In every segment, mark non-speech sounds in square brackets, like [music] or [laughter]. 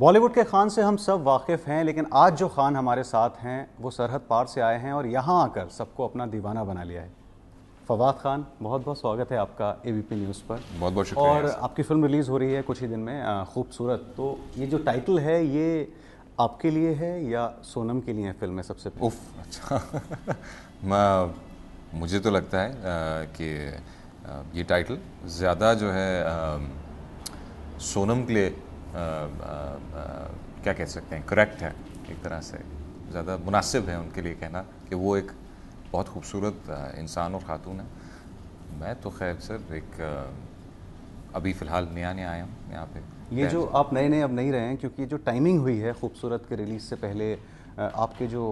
बॉलीवुड के खान से हम सब वाकिफ़ हैं लेकिन आज जो खान हमारे साथ हैं वो सरहद पार से आए हैं और यहाँ आकर सबको अपना दीवाना बना लिया है फवाद खान बहुत बहुत स्वागत है आपका ए बी न्यूज़ पर बहुत बहुत शुक्रिया और आपकी फ़िल्म रिलीज़ हो रही है कुछ ही दिन में खूबसूरत तो ये जो टाइटल है ये आपके लिए है या सोनम के लिए है फिल्म में सबसे उफ अच्छा [laughs] मुझे तो लगता है आ, कि आ, ये टाइटल ज़्यादा जो है आ, सोनम के लिए क्या कह सकते हैं करेक्ट है एक तरह से ज़्यादा मुनासिब है उनके लिए कहना कि वो एक बहुत खूबसूरत इंसान और ख़ातून है मैं तो खैर सर एक अभी फ़िलहाल नया नया आया हूँ यहाँ पे ये जो आप नए नए अब नहीं रहे हैं क्योंकि जो टाइमिंग हुई है खूबसूरत के रिलीज़ से पहले आपके जो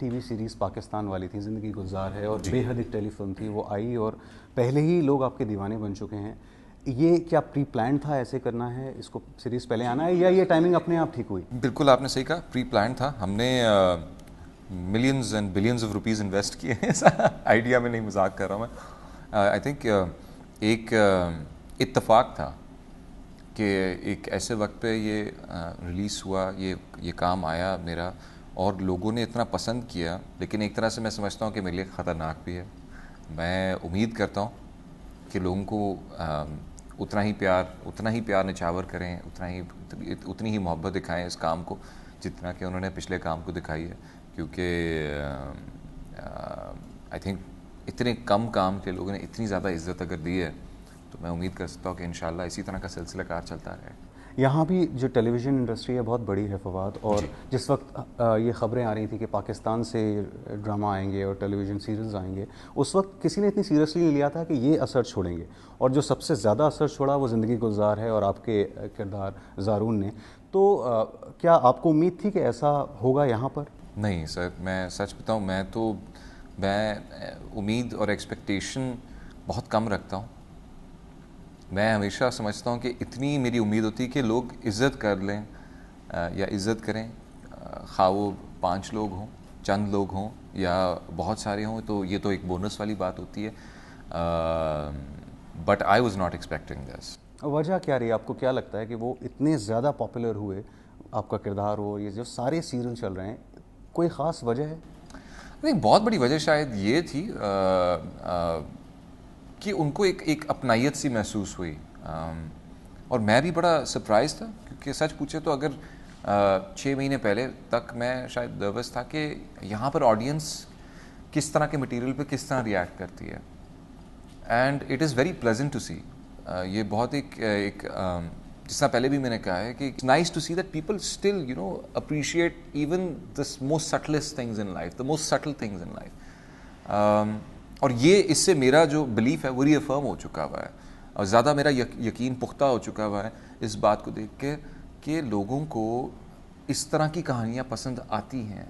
टीवी सीरीज़ पाकिस्तान वाली थी ज़िंदगी गुजार है और बेहद एक टेलीफिल्म थी वो आई और पहले ही लोग आपके दीवाने बन चुके हैं ये क्या प्री प्लान था ऐसे करना है इसको सीरीज पहले आना है या ये टाइमिंग अपने आप ठीक हुई बिल्कुल आपने सही कहा प्री प्लान था हमने millions and billions of rupees invest किए हैं आइडिया में नहीं मजाक कर रहा हूँ मैं आई uh, थिंक uh, एक uh, था कि एक ऐसे वक्त पे ये रिलीज़ uh, हुआ ये ये काम आया मेरा और लोगों ने इतना पसंद किया लेकिन एक तरह से मैं समझता हूँ कि मेरे लिए ख़तरनाक भी है मैं उम्मीद करता हूँ कि लोगों को um, उतना ही प्यार उतना ही प्यार निछावर करें उतना ही उतनी ही मोहब्बत दिखाएं इस काम को जितना कि उन्होंने पिछले काम को दिखाई है क्योंकि आई थिंक इतने कम काम के लोगों ने इतनी ज़्यादा इज्जत अगर दी है तो मैं उम्मीद कर सकता हूँ कि इन इसी तरह का सिलसिला कार चलता रहेगा यहाँ भी जो टेलीविज़न इंडस्ट्री है बहुत बड़ी है फवाद और जिस वक्त ये ख़बरें आ रही थी कि पाकिस्तान से ड्रामा आएंगे और टेलीविज़न सीरियल्स आएंगे उस वक्त किसी ने इतनी सीरियसली नहीं लिया था कि ये असर छोड़ेंगे और जो सबसे ज़्यादा असर छोड़ा वो ज़िंदगी गुजार है और आपके किरदार ज़ारून ने तो क्या आपको उम्मीद थी कि ऐसा होगा यहाँ पर नहीं सर मैं सच बताऊँ मैं तो मैं उम्मीद और एक्सपेक्टेशन बहुत कम रखता हूँ मैं हमेशा समझता हूँ कि इतनी मेरी उम्मीद होती है कि लोग इज़्ज़त कर लें या इज़्ज़त करें खा वो पाँच लोग हों चंद लोग हों या बहुत सारे हों तो ये तो एक बोनस वाली बात होती है but I was not expecting this वजह क्या रही आपको क्या लगता है कि वो इतने ज़्यादा पॉपुलर हुए आपका किरदार हो ये जो सारे सीजन चल रहे हैं कोई ख़ास वजह है नहीं बहुत बड़ी वजह शायद ये थी आ, आ, कि उनको एक एक अपनाइत सी महसूस हुई और मैं भी बड़ा सरप्राइज था क्योंकि सच पूछे तो अगर छः महीने पहले तक मैं शायद नर्वस था कि यहाँ पर ऑडियंस किस तरह के मटेरियल पे किस तरह रिएक्ट करती है and it is very pleasant to see ये बहुत एक एक जिस तरह पहले भी मैंने कहा है कि it's nice to see that people still you know appreciate even the most subtlest things in life the most subtle things in life और ये इससे मेरा जो बिलीफ है वो रीअफर्म हो चुका हुआ है और ज़्यादा मेरा यक, यकीन पुख्ता हो चुका हुआ है इस बात को देख के कि लोगों को इस तरह की कहानियाँ पसंद आती हैं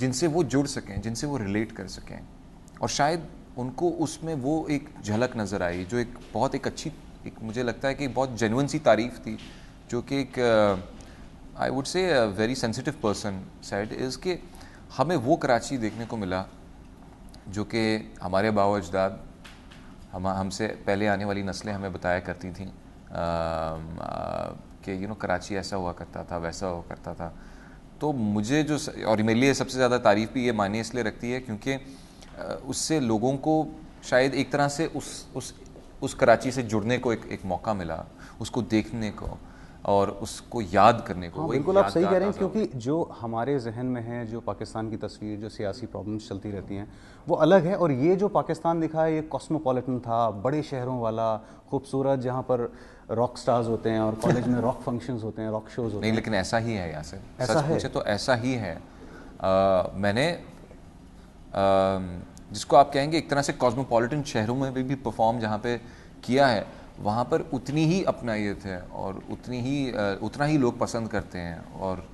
जिनसे वो जुड़ सकें जिनसे वो रिलेट कर सकें और शायद उनको उसमें वो एक झलक नज़र आई जो एक बहुत एक अच्छी एक मुझे लगता है कि बहुत जेनुअन सी तारीफ थी जो कि एक I would say very sensitive person said is के हमें वो कराची देखने को मिला जो कि हमारे बाव अजदाद हम हमसे पहले आने वाली नस्लें हमें बताया करती थी कि यू नो कराची ऐसा हुआ करता था वैसा हुआ करता था तो मुझे जो और मेरे लिए सबसे ज़्यादा तारीफ़ भी ये मान्य इसलिए रखती है क्योंकि उससे लोगों को शायद एक तरह से उस उस उस कराची से जुड़ने को एक एक मौका मिला उसको देखने को और उसको याद करने को हाँ, बिल्कुल आप सही कह रहे हैं क्योंकि जो हमारे जहन में है जो पाकिस्तान की तस्वीर जो सियासी प्रॉब्लम्स चलती रहती हैं वो अलग है और ये जो पाकिस्तान दिखा है ये कॉस्मोपॉलिटन था बड़े शहरों वाला खूबसूरत जहाँ पर रॉक स्टार्स होते हैं और कॉलेज में रॉक फंक्शंस होते हैं रॉक शोज होते हैं लेकिन ऐसा ही है यहाँ से ऐसा है तो ऐसा ही है मैंने जिसको आप कहेंगे एक तरह से कॉस्मोपॉलिटन शहरों में भी, भी परफॉर्म जहाँ पे किया है वहाँ पर उतनी ही अपनाइत है और उतनी ही उतना ही लोग पसंद करते हैं और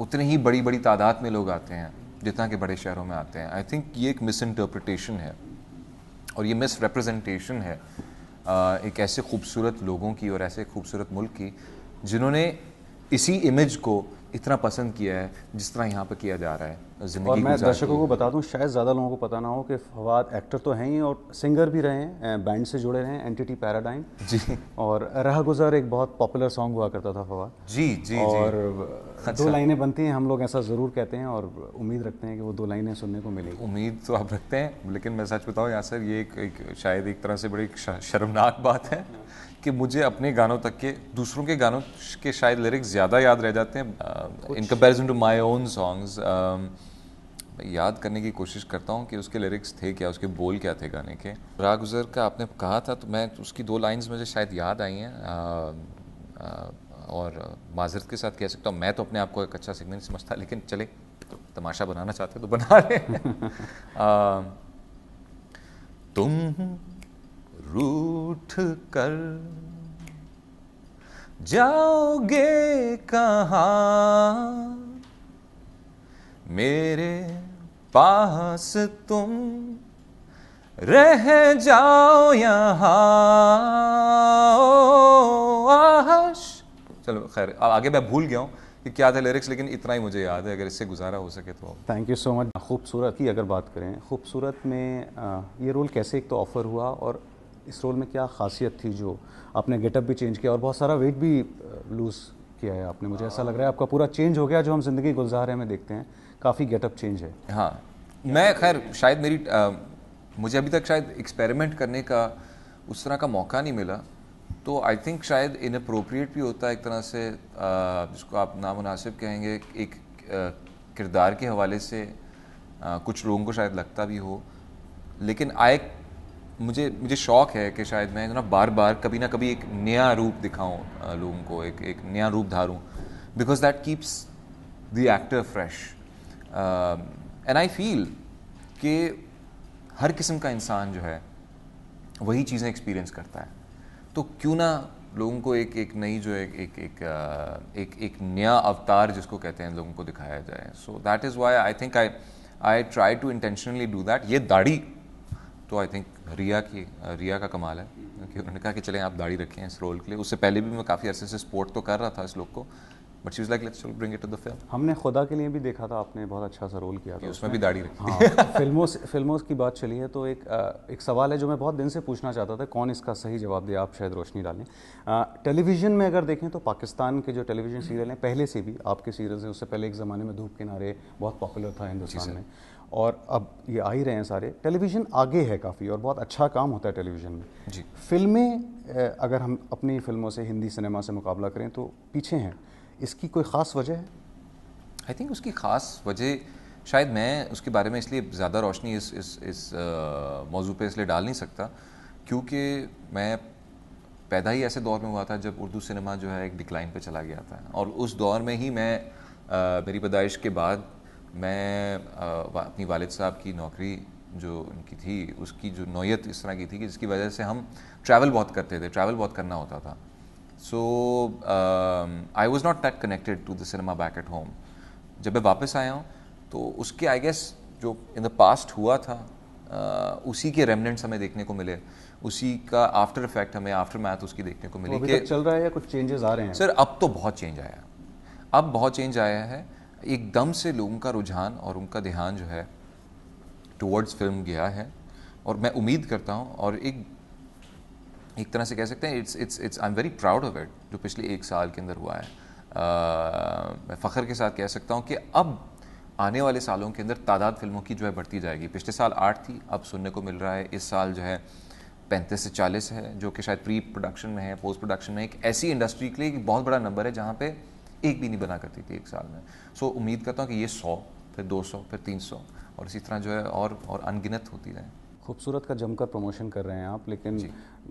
उतनी ही बड़ी बड़ी तादाद में लोग आते हैं जितना के बड़े शहरों में आते हैं आई थिंक ये एक मिस इंटरप्रटेशन है और ये मिस रिप्रजेंटेशन है एक ऐसे खूबसूरत लोगों की और ऐसे खूबसूरत मुल्क की जिन्होंने इसी इमेज को इतना पसंद किया है जिस तरह यहाँ पर किया जा रहा है और मैं दर्शकों को बता दूँ शायद ज़्यादा लोगों को पता ना हो कि फवाद एक्टर तो हैं ही और सिंगर भी रहे हैं बैंड से जुड़े रहे हैं एंटिटी पैराडाइम जी और रह गुजर एक बहुत पॉपुलर सॉन्ग हुआ करता था फवाद जी जी और जी। अच्छा। दो लाइनें बनती हैं हम लोग ऐसा ज़रूर कहते हैं और उम्मीद रखते हैं कि वो दो लाइनें सुनने को मिलेगी उम्मीद तो आप रखते हैं लेकिन मैं सच बताऊँ यहाँ सर ये एक शायद एक तरह से बड़ी शर्मनाक बात है कि मुझे अपने गानों तक के दूसरों के गानों के शायद लिरिक्स ज़्यादा याद रह जाते हैं in comparison to my own songs याद करने की कोशिश करता हूँ कि उसके लिरिक्स थे क्या उसके बोल क्या थे गाने के रागुजर का आपने कहा था तो मैं उसकी दो लाइंस मुझे शायद याद आई हैं uh, uh, और माजरत के साथ कह सकता हूँ मैं तो अपने आप को एक अच्छा सिग्नल समझता लेकिन चले तो तमाशा बनाना चाहते तो बना रहे [laughs] uh, तुम रूठ कर जाओगे कहा मेरे पास तुम रह जाओ यहाँ चलो खैर आगे मैं भूल गया हूँ कि क्या था लिरिक्स लेकिन इतना ही मुझे याद है अगर इससे गुजारा हो सके तो थैंक यू सो मच खूबसूरत की अगर बात करें खूबसूरत में ये रोल कैसे एक तो ऑफ़र हुआ और इस रोल में क्या खासियत थी जो आपने गेटअप भी चेंज किया और बहुत सारा वेट भी लूज़ uh, किया है आपने मुझे ऐसा लग रहा है आपका पूरा चेंज हो गया जो हम ज़िंदगी गुलजार में देखते हैं काफ़ी गेटअप चेंज है हाँ मैं खैर शायद मेरी आ, uh, मुझे अभी तक शायद एक्सपेरिमेंट करने का उस तरह का मौका नहीं मिला तो आई थिंक शायद इन अप्रोप्रिएट भी होता है एक तरह से uh, जिसको आप नामनासिब कहेंगे एक किरदार के हवाले से आ, कुछ लोगों को शायद लगता भी हो लेकिन आई मुझे मुझे शौक है कि शायद मैं ना बार बार कभी ना कभी एक नया रूप दिखाऊं लोगों को एक एक नया रूप धारूं because that keeps the actor fresh and I feel कि हर किस्म का इंसान जो है वही चीज़ें एक्सपीरियंस करता है तो क्यों ना लोगों को एक एक नई जो एक एक एक एक, एक नया अवतार जिसको कहते हैं लोगों को दिखाया जाए so that is why I think I I try to intentionally do that ये दाढ़ी तो आई थिंक रिया की रिया का कमाल है क्योंकि उन्होंने कहा कि चले आप दाढ़ी रखें इस रोल के लिए उससे पहले भी मैं काफ़ी अरसे से सपोर्ट तो कर रहा था इस लोग को but she like let's bring it to the film हमने खुदा के लिए भी देखा था आपने बहुत अच्छा सा रोल किया था उसमें भी दाढ़ी रखी हाँ फिल्मों से फिल्मों की बात चली है तो एक एक सवाल है जो मैं बहुत दिन से पूछना चाहता था कौन इसका सही जवाब दे आप शायद रोशनी डालें टेलीविज़न में अगर देखें तो पाकिस्तान के जो टेलीविज़न सीरियल हैं पहले से भी आपके सीरियल हैं उससे पहले एक ज़माने में धूप किनारे बहुत पॉपुलर था हिंदुस्तान में और अब ये आ ही रहे हैं सारे टेलीविज़न आगे है काफ़ी और बहुत अच्छा काम होता है टेलीविज़न में जी फिल्में अगर हम अपनी फिल्मों से हिंदी सिनेमा से मुकाबला करें तो पीछे हैं इसकी कोई ख़ास वजह है आई थिंक उसकी ख़ास वजह शायद मैं उसके बारे में इसलिए ज़्यादा रोशनी इस इस इस मौजू पर इसलिए डाल नहीं सकता क्योंकि मैं पैदा ही ऐसे दौर में हुआ था जब उर्दू सिनेमा जो है एक डिक्लाइन पे चला गया था और उस दौर में ही मैं आ, मेरी पैदाइश के बाद मैं अपनी वालिद साहब की नौकरी जो उनकी थी उसकी जो नोयत इस तरह की थी कि जिसकी वजह से हम ट्रैवल बहुत करते थे ट्रैवल बहुत करना होता था so I was not that connected to the cinema back at home जब मैं वापस आया हूँ तो उसके आई गेस जो इन द पास्ट हुआ था आ, उसी के रेमनेंट्स हमें देखने को मिले उसी का आफ्टर इफेक्ट हमें आफ्टर मैथ उसकी देखने को मिली कि चल रहा है या कुछ चेंजेस आ रहे हैं सर अब तो बहुत चेंज आया अब बहुत चेंज आया है एकदम से लोगों का रुझान और उनका ध्यान जो है टुवर्ड्स फिल्म गया है और मैं उम्मीद करता हूँ और एक एक तरह से कह सकते हैं it's it's it's I am very proud of it जो पिछले एक साल के अंदर हुआ है आ, मैं फ़ख्र के साथ कह सकता हूँ कि अब आने वाले सालों के अंदर तादाद फिल्मों की जो है बढ़ती जाएगी पिछले साल आठ थी अब सुनने को मिल रहा है इस साल जो है पैंतीस से चालीस है जो कि शायद प्री प्रोडक्शन में है पोस्ट प्रोडक्शन में एक ऐसी इंडस्ट्री के लिए एक बहुत बड़ा नंबर है जहाँ पर एक भी नहीं बना करती थी एक साल में सो so, उम्मीद करता हूँ कि ये सौ फिर दो सौ फिर तीन सौ और इसी तरह जो है और और अनगिनत होती रहे खूबसूरत का जमकर प्रमोशन कर रहे हैं आप लेकिन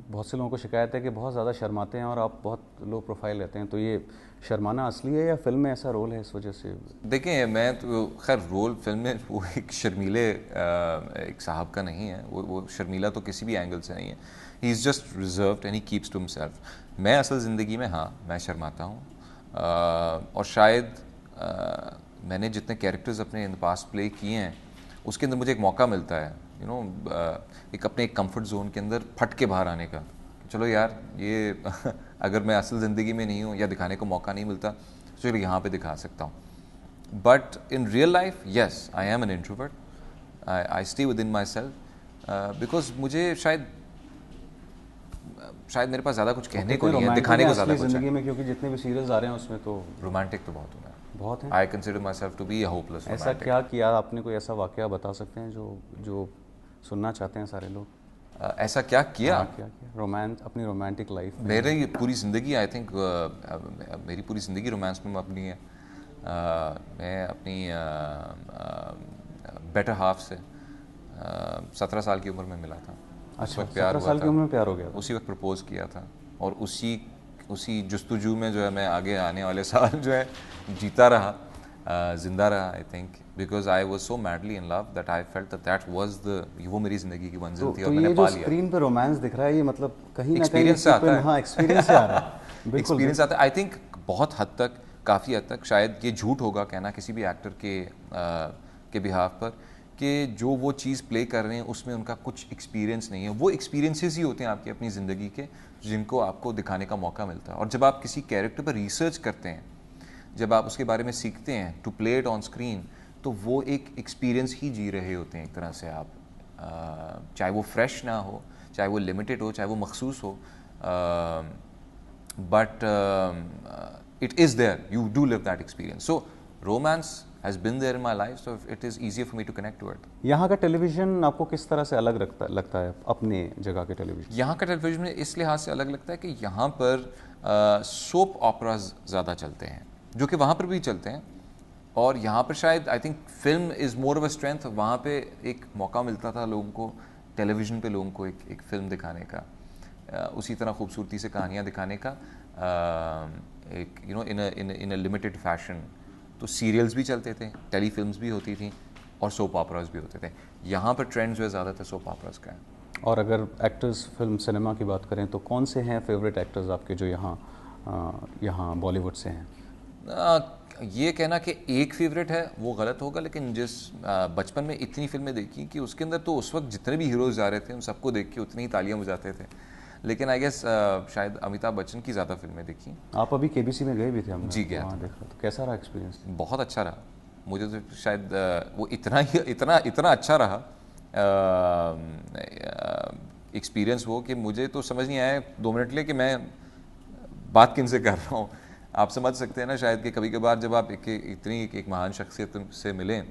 बहुत से लोगों को शिकायत है कि बहुत ज़्यादा शर्माते हैं और आप बहुत लो प्रोफाइल रहते हैं तो ये शर्माना असली है या फिल्म में ऐसा रोल है इस वजह से देखें मैं तो खैर रोल फिल्म में वो एक शर्मीले एक साहब का नहीं है वो वो शर्मीला तो किसी भी एंगल से नहीं है he is just reserve and he keeps to himself मैं असल ज़िंदगी में हाँ मैं शर्माता हूँ और शायद मैंने जितने कैरेक्टर्स अपने इन पास प्ले किए हैं उसके अंदर मुझे एक मौका मिलता है यू you नो know, एक अपने एक कंफर्ट जोन के अंदर फट के बाहर आने का चलो यार ये [laughs] अगर मैं असल ज़िंदगी में नहीं हूँ या दिखाने को मौका नहीं मिलता तो चलो यहाँ पे दिखा सकता हूँ but in real life yes I am an introvert I stay within my self because मुझे शायद शायद मेरे पास ज़्यादा कुछ तो कहने को नहीं है दिखाने को ज़्यादा कुछ ज़िंदगी में क्योंकि जितने भी सीरियल्स आ रहे हैं उसमें तो रोमांटिक तो बहुत हूँ बहुत है I consider my self to be hopeless ऐसा क्या किया आपने कोई ऐसा वाक्य बता सकते हैं जो जो सुनना चाहते हैं सारे लोग ऐसा क्या किया हाँ, क्या किया रोमांस अपनी रोमांटिक लाइफ मेरे पूरी ज़िंदगी आई थिंक मेरी पूरी ज़िंदगी रोमांस में अपनी है मैं अपनी बेटर हाफ से सत्रह साल की उम्र में मिला था अच्छा वक्त प्यार हुआ साल की उम्र में प्यार हो गया उसी वक्त प्रपोज किया था और उसी उसी जस्तुजू में जो है मैं आगे आने वाले [laughs] साल जो है जीता रहा जिंदा रहा I think because I was so madly in love that I felt that was the वो मेरी जिंदगी की मंजिल तो, थी तो और मैंने पा लिया स्क्रीन पे रोमांस दिख रहा है ये मतलब कहीं एक्सपीरियंस आता है एक्सपीरियंस हाँ, आ रहा है एक्सपीरियंस [laughs] आता है आई थिंक बहुत हद तक काफ़ी हद तक शायद ये झूठ होगा कहना किसी भी एक्टर के के बिहाफ पर कि जो वो चीज़ प्ले कर रहे हैं उसमें उनका कुछ एक्सपीरियंस नहीं है वो एक्सपीरियंसेस ही होते हैं आपके अपनी ज़िंदगी के जिनको आपको दिखाने का मौका मिलता है और जब आप किसी कैरेक्टर पर रिसर्च करते हैं जब आप उसके बारे में सीखते हैं to play it on screen तो वो एक एक्सपीरियंस ही जी रहे होते हैं एक तरह से आप चाहे वो फ्रेश ना हो चाहे वो लिमिटेड हो चाहे वो मखसूस हो but it is there you do live that experience so romance has been there in my life so it is easy for me to connect to it यहाँ का टेलीविजन आपको किस तरह से अलग रखता लगता है अपने जगह के टेलीविजन यहाँ का टेलीविजन इस लिहाज से अलग लगता है कि यहाँ पर सोप ऑपराज ज़्यादा चलते हैं जो कि वहाँ पर भी चलते हैं और यहाँ पर शायद I think film is more of a strength वहाँ पे एक मौका मिलता था लोगों को टेलीविज़न पे लोगों को एक एक फ़िल्म दिखाने का uh, उसी तरह खूबसूरती से कहानियाँ दिखाने का uh, एक you know in in in a limited fashion तो सीरियल्स भी चलते थे टेलीफिल्म भी होती थी और सोप ऑपराज भी होते थे यहाँ पर ट्रेंड जो है ज़्यादातर सोप ऑपराज का है और अगर एक्टर्स फिल्म सिनेमा की बात करें तो कौन से हैं फेवरेट एक्टर्स आपके जो यहाँ यहाँ बॉलीवुड से हैं ये कहना कि एक फेवरेट है वो गलत होगा लेकिन जिस बचपन में इतनी फिल्में देखी कि उसके अंदर तो उस वक्त जितने भी हीरोज़ आ रहे थे उन सबको देख के उतनी ही तालियाँ बजाते थे लेकिन आई गेस uh, शायद अमिताभ बच्चन की ज़्यादा फिल्में देखी आप अभी के में गए भी थे जी गया हाँ, देखा तो कैसा रहा एक्सपीरियंस बहुत अच्छा रहा मुझे तो शायद uh, वो इतना ही इतना इतना अच्छा रहा एक्सपीरियंस um, uh, वो कि मुझे तो समझ नहीं आया दो मिनट लिए कि मैं बात किन से कर रहा हूँ आप समझ सकते हैं ना शायद कि कभी कभार जब आप एक इतनी एक, एक महान शख्सियत से मिलें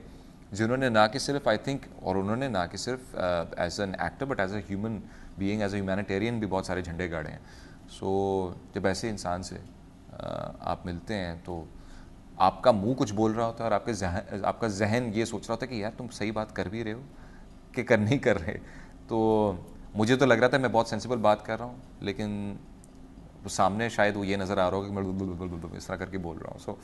जिन्होंने ना कि सिर्फ आई थिंक और उन्होंने ना कि सिर्फ as an actor but as a human being as a humanitarian भी बहुत सारे झंडे गाड़े हैं सो so, जब ऐसे इंसान से आप मिलते हैं तो आपका मुंह कुछ बोल रहा होता है और आपके जहन आपका जहन ये सोच रहा होता है कि यार तुम सही बात कर भी रहे हो कि कर नहीं कर रहे तो मुझे तो लग रहा था मैं बहुत सेंसिबल बात कर रहा हूँ लेकिन सामने शायद वो ये नज़र आ रहा होगा कि मैं [laughs] इस तरह करके बोल रहा हूँ so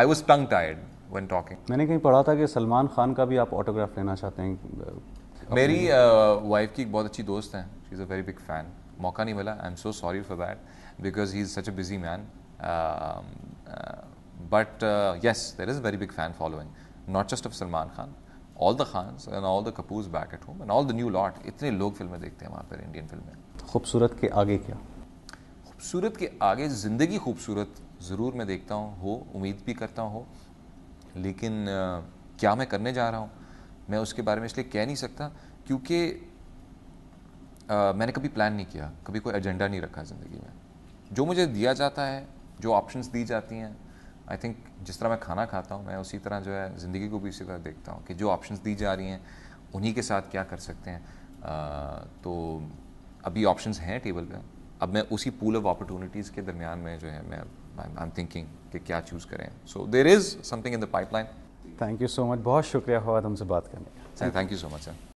I was tongue tired when talking मैंने कहीं पढ़ा था कि सलमान खान का भी आप ऑटोग्राफ लेना चाहते हैं मेरी वाइफ की एक बहुत अच्छी दोस्त हैं she is a very big fan मौका नहीं मिला I am so sorry for that because he is such a busy man but yes there is very big fan following not just of Salman Khan all the Khan and all the Kapoors back at home and all the new lot इतने लोग फिल्में देखते हैं वहाँ पर Indian फिल्में खूबसूरत के आगे क्या खूबसूरत के आगे ज़िंदगी खूबसूरत ज़रूर मैं देखता हूँ हो उम्मीद भी करता हूँ लेकिन uh, क्या मैं करने जा रहा हूँ मैं उसके बारे में इसलिए कह नहीं सकता क्योंकि मैंने कभी प्लान नहीं किया कभी कोई एजेंडा नहीं रखा ज़िंदगी में जो मुझे दिया जाता है जो ऑप्शंस दी जाती हैं आई थिंक जिस तरह मैं खाना खाता हूँ मैं उसी तरह जो है ज़िंदगी को भी उसी तरह देखता हूँ कि जो ऑप्शंस दी जा रही हैं उन्हीं के साथ क्या कर सकते हैं आ, तो अभी ऑप्शंस हैं टेबल पे अब मैं उसी पूल ऑफ अपॉर्चुनिटीज़ के दरमियान में जो है मैं आई एम थिंकिंग कि क्या चूज़ करें so there is something in the pipeline thank you so much बहुत शुक्रिया हुआ तुमसे बात करने का thank you so much sir